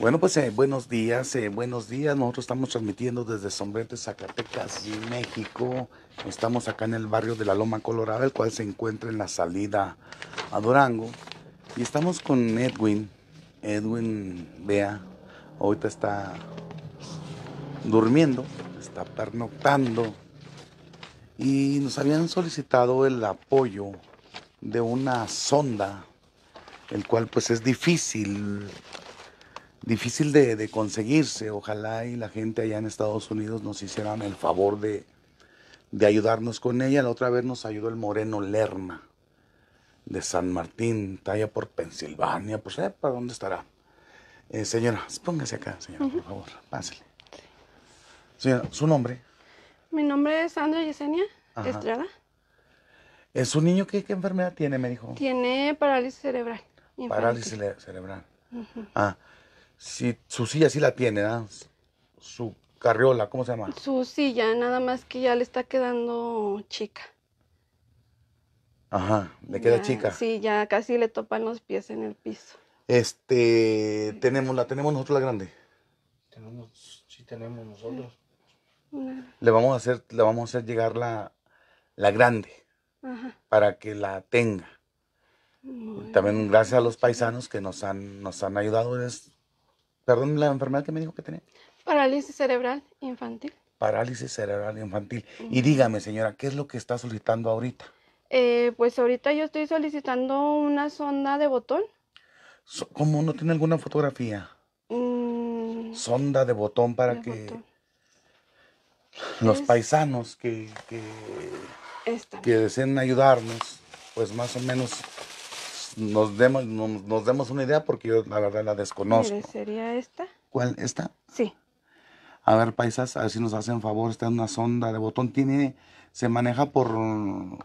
Bueno, pues eh, buenos días, eh, buenos días. Nosotros estamos transmitiendo desde Sombrete, Zacatecas, México. Estamos acá en el barrio de la Loma Colorada, el cual se encuentra en la salida a Durango. Y estamos con Edwin. Edwin, vea, ahorita está durmiendo, está pernoctando. Y nos habían solicitado el apoyo de una sonda el cual pues es difícil difícil de, conseguirse. Ojalá y la gente allá en Estados Unidos nos hicieran el favor de, ayudarnos con ella. La otra vez nos ayudó el Moreno Lerma de San Martín, talla por Pensilvania, pues eh, para dónde estará. Eh, señora, póngase acá, señora, por favor, Pásele. Señora, ¿su nombre? Mi nombre es Sandra Yesenia Estrada. ¿Es eh, un niño que, qué enfermedad tiene, me dijo? Tiene parálisis cerebral. Parálisis cerebral si su silla sí la tiene, ¿verdad? su carriola, ¿cómo se llama? Su silla, nada más que ya le está quedando chica. Ajá, le queda chica. Sí, ya casi le topan los pies en el piso. Este, tenemos, la tenemos nosotros la grande. Tenemos, sí tenemos nosotros. Le vamos a hacer, le vamos a llegar la, grande para que la tenga. También gracias a los paisanos que nos han, nos han ayudado, Perdón, la enfermedad que me dijo que tenía. Parálisis cerebral infantil. Parálisis cerebral infantil. Y dígame, señora, ¿qué es lo que está solicitando ahorita? Eh, pues ahorita yo estoy solicitando una sonda de botón. ¿Cómo no tiene alguna fotografía? Mm. sonda de botón para que los paisanos que, que, que deseen ayudarnos, pues más o menos nos demos, nos, demos una idea porque yo la verdad la desconozco. Mire, ¿Sería esta? ¿Cuál? ¿Esta? Sí. A ver, paisas, a ver si nos hacen favor. esta es una sonda de botón. Tiene, se maneja por...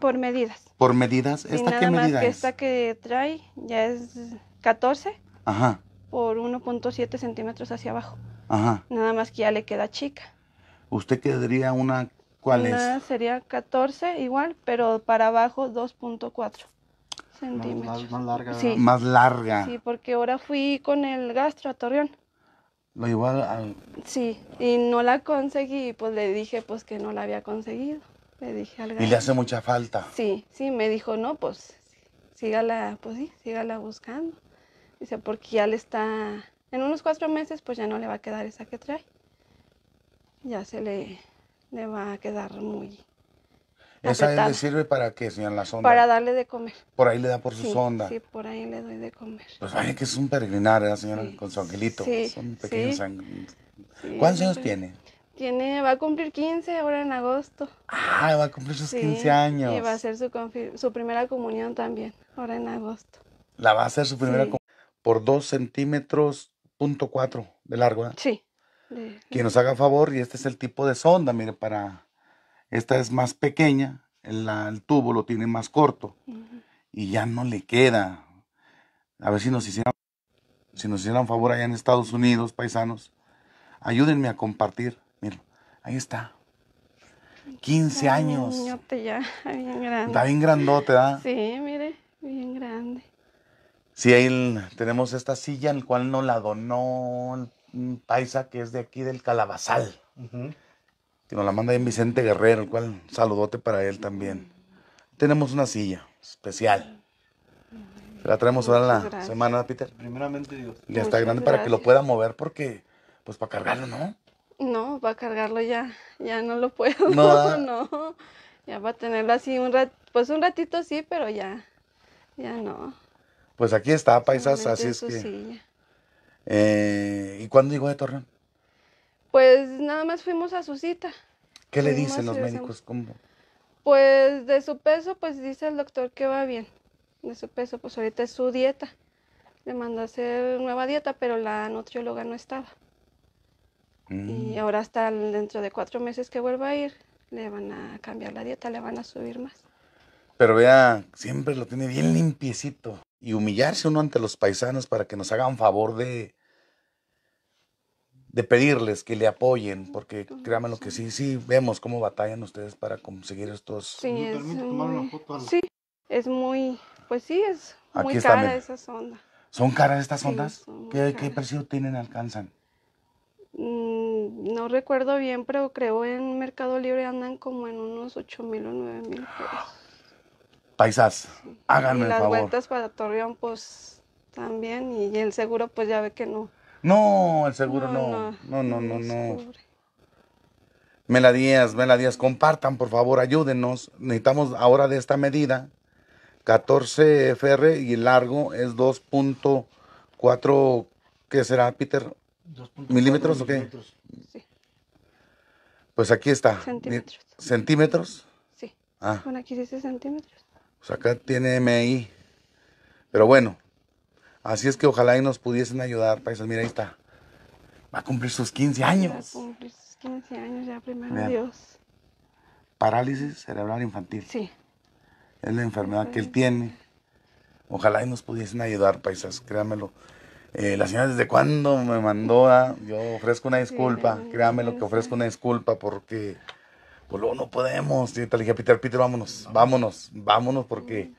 Por medidas. Por medidas. ¿Esta que Esta que trae ya es 14. Ajá. Por 1.7 centímetros hacia abajo. Ajá. Nada más que ya le queda chica. ¿Usted quedaría una cuál una es? Sería 14 igual, pero para abajo 2.4 centímetros. Más, larga. Sí. porque ahora fui con el gastro a Torreón. ¿Lo igual al, Sí, y no la conseguí, pues le dije pues que no la había conseguido. Le dije al ¿Y le hace mucha falta? Sí, sí, me dijo, no, pues sígala, pues sí, sígala buscando. Dice, porque ya le está, en unos cuatro meses pues ya no le va a quedar esa que trae. Ya se le, le va a quedar muy, ¿Esa le sirve para qué, señora, La sonda. Para darle de comer. Por ahí le da por su sonda. Sí, por ahí le doy de comer. Pues vaya que es un peregrinar, ¿verdad, señora? Con su angelito. Sí. Son pequeños ¿Cuántos años tiene? Tiene, va a cumplir 15 ahora en agosto. Ah, va a cumplir sus 15 años. Y va a hacer su, primera comunión también, ahora en agosto. La va a hacer su primera comunión por 2 centímetros, punto 4 de largo, ¿verdad? Sí. Que nos haga favor, y este es el tipo de sonda, mire, para esta es más pequeña, el, tubo lo tiene más corto y ya no le queda. A ver si nos hicieran, si nos favor allá en Estados Unidos, paisanos, ayúdenme a compartir. Miren, ahí está. 15 años. Niñote bien grande. Está bien grandote, ¿verdad? Sí, mire, bien grande. Sí, ahí tenemos esta silla, el cual nos la donó un paisa que es de aquí del Calabazal que nos la manda bien Vicente Guerrero, el cual saludote para él también. Tenemos una silla especial. la traemos ahora la semana, Peter. Primeramente Dios. Y está grande para que lo pueda mover porque, pues para cargarlo, ¿no? No, para cargarlo ya, ya no lo puedo. No, no. Ya va a tenerlo así un rat, pues un ratito sí, pero ya, ya no. Pues aquí está, paisas, así es que. Eh, ¿Y cuándo llegó de Torreón? Pues nada más fuimos a su cita. ¿Qué le dicen los médicos? ¿Cómo? Pues de su peso, pues dice el doctor que va bien. De su peso, pues ahorita es su dieta. Le mandó a hacer nueva dieta, pero la nutrióloga no estaba. Y mm. ahora hasta dentro de cuatro meses que vuelva a ir, le van a cambiar la dieta, le van a subir más. Pero vea, siempre lo tiene bien limpiecito. Y humillarse uno ante los paisanos para que nos hagan favor de, de pedirles que le apoyen, porque créanme lo que sí, sí vemos cómo batallan ustedes para conseguir estos... Sí, es muy, pues sí, es muy cara esa sonda. ¿Son caras estas ondas? ¿Qué, precio tienen, alcanzan? Mm, no recuerdo bien, pero creo en Mercado Libre andan como en unos ocho mil o 9 mil pesos. Paisas, háganme el favor. Las vueltas para Torreón, pues también, y el seguro, pues ya ve que no, no, el seguro no. No, no, no, no. Mela Díaz, Mela Díaz, compartan, por favor, ayúdenos. Necesitamos ahora de esta medida 14 FR y el largo es 2.4, ¿qué será, Peter? ¿Milímetros o qué? Sí. Pues aquí está. Centímetros. ¿Centímetros? Sí. Ah. Bueno, aquí dice centímetros. Pues acá tiene MI. Pero bueno, Así es que ojalá y nos pudiesen ayudar, paisas. Mira, ahí está. Va a cumplir sus 15 años. Va a cumplir sus 15 años ya, primero Dios. Parálisis cerebral infantil. Sí. Es la enfermedad que él tiene. Ojalá y nos pudiesen ayudar, paisas, créanmelo. Eh, la señora desde cuándo me mandó, a, yo ofrezco una disculpa, Créamelo, que ofrezco una disculpa porque pues luego no podemos. Y te dije, Peter, Peter, vámonos, vámonos, vámonos porque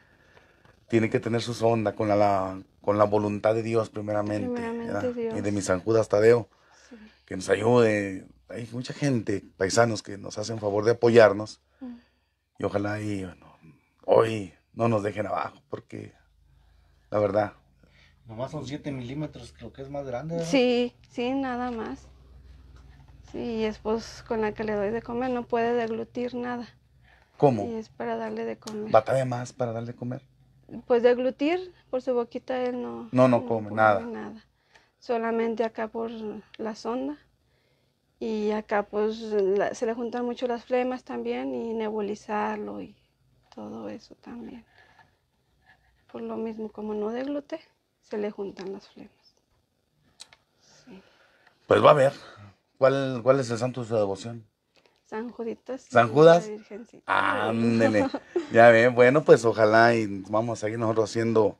tiene que tener su ondas con la, con la voluntad de Dios primeramente, y de mi San Judas Tadeo, que nos ayude. Hay mucha gente, paisanos, que nos hacen favor de apoyarnos mm. y ojalá hoy no nos dejen abajo, porque la verdad. Nomás son 7 milímetros, creo que es más grande. Sí, sí, nada más. Sí, y es pues con la que le doy de comer, no puede deglutir nada. ¿Cómo? es para darle de comer. de más para darle de comer? pues deglutir por su boquita él no. No, no, come, nada. Solamente acá por la sonda. Y acá pues se le juntan mucho las flemas también y nebulizarlo y todo eso también. Por lo mismo, como no deglute, se le juntan las flemas. Pues va a ver. ¿Cuál, ¿Cuál es el santo de su devoción? San Juditas. San Judas. Ándele. ya ven, bueno, pues ojalá y vamos a ir nosotros haciendo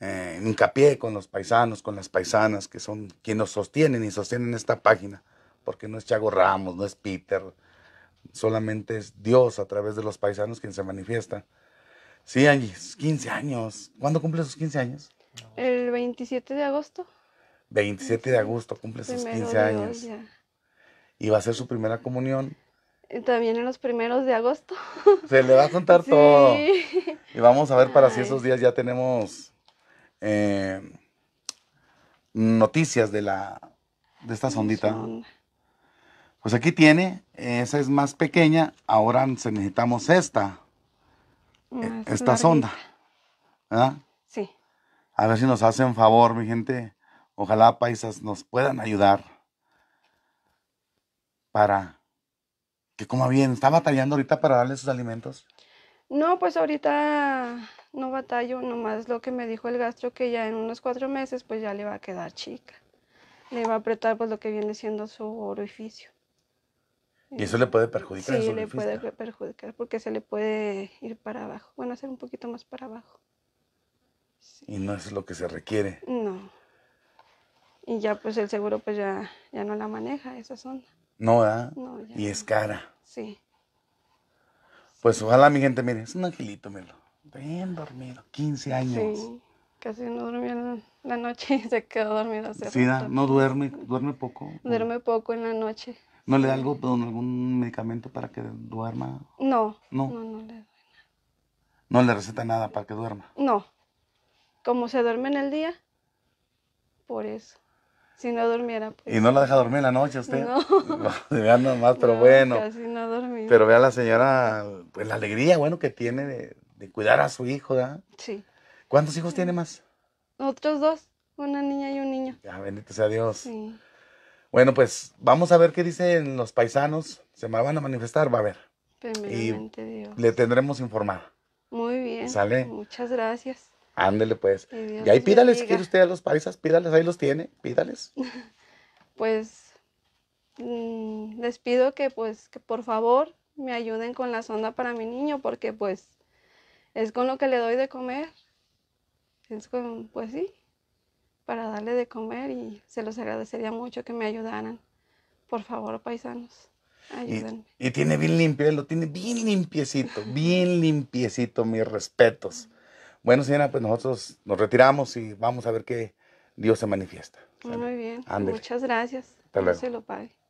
eh, hincapié con los paisanos, con las paisanas que son quienes nos sostienen y sostienen esta página, porque no es Chago Ramos, no es Peter, solamente es Dios a través de los paisanos quien se manifiesta. Sí, Angie, 15 años. ¿Cuándo cumple sus 15 años? El 27 de agosto. 27 de agosto cumple sus 15 años y va a ser su primera comunión. Eh, también en los primeros de agosto. Se le va a contar todo. Y vamos a ver para si esos días ya tenemos eh, noticias de la de esta sondita. Pues aquí tiene, esa es más pequeña, ahora necesitamos esta, eh, mm, esta sonda. ¿Verdad? Sí. A ver si nos hacen favor, mi gente. Ojalá paisas nos puedan ayudar para que coma bien. ¿Está batallando ahorita para darle sus alimentos? No, pues ahorita no batallo, nomás lo que me dijo el gastro que ya en unos cuatro meses pues ya le va a quedar chica. Le va a apretar pues lo que viene siendo su orificio. ¿Y eso le puede perjudicar? Sí, le puede perjudicar porque se le puede ir para abajo. Bueno, hacer un poquito más para abajo. Y no es lo que se requiere. No. Y ya pues el seguro pues ya, ya no la maneja esa zona. No, ¿verdad? y es cara. Sí. Pues ojalá mi gente, mire, es un angelito, melo. Bien dormido, 15 años. Sí, casi no durmió la noche y se quedó dormido hace Sí, no duerme, duerme poco. Duerme poco en la noche. ¿No le da algo, algún medicamento para que duerma? No. No, no, le doy nada. ¿No le receta nada para que duerma? No. Como se duerme en el día, por eso. Si no durmiera. Pues. ¿Y no la deja dormir en la noche usted? No. vean nomás, pero bueno. Casi no dormí. Pero vea la señora, pues la alegría, bueno, que tiene de, cuidar a su hijo, ¿verdad? Sí. ¿Cuántos hijos tiene más? Otros dos, una niña y un niño. Ya, bendito sea Dios. Sí. Bueno, pues vamos a ver qué dicen los paisanos. Se me van a manifestar, va a ver. Y Dios. le tendremos informada. Muy bien. ¿Sale? Muchas gracias. Ándele pues. Y, ahí pídales, quiere usted a los paisas, pídales, ahí los tiene, pídales. pues mm, les pido que pues que por favor me ayuden con la sonda para mi niño porque pues es con lo que le doy de comer. Es con, pues sí, para darle de comer y se los agradecería mucho que me ayudaran. Por favor, paisanos. Ayúdenme. Y, y tiene bien limpio, lo tiene bien limpiecito, bien limpiecito, mis respetos. Bueno, señora, pues nosotros nos retiramos y vamos a ver que Dios se manifiesta. Muy bien. Muchas gracias. Hasta Dios se lo pague.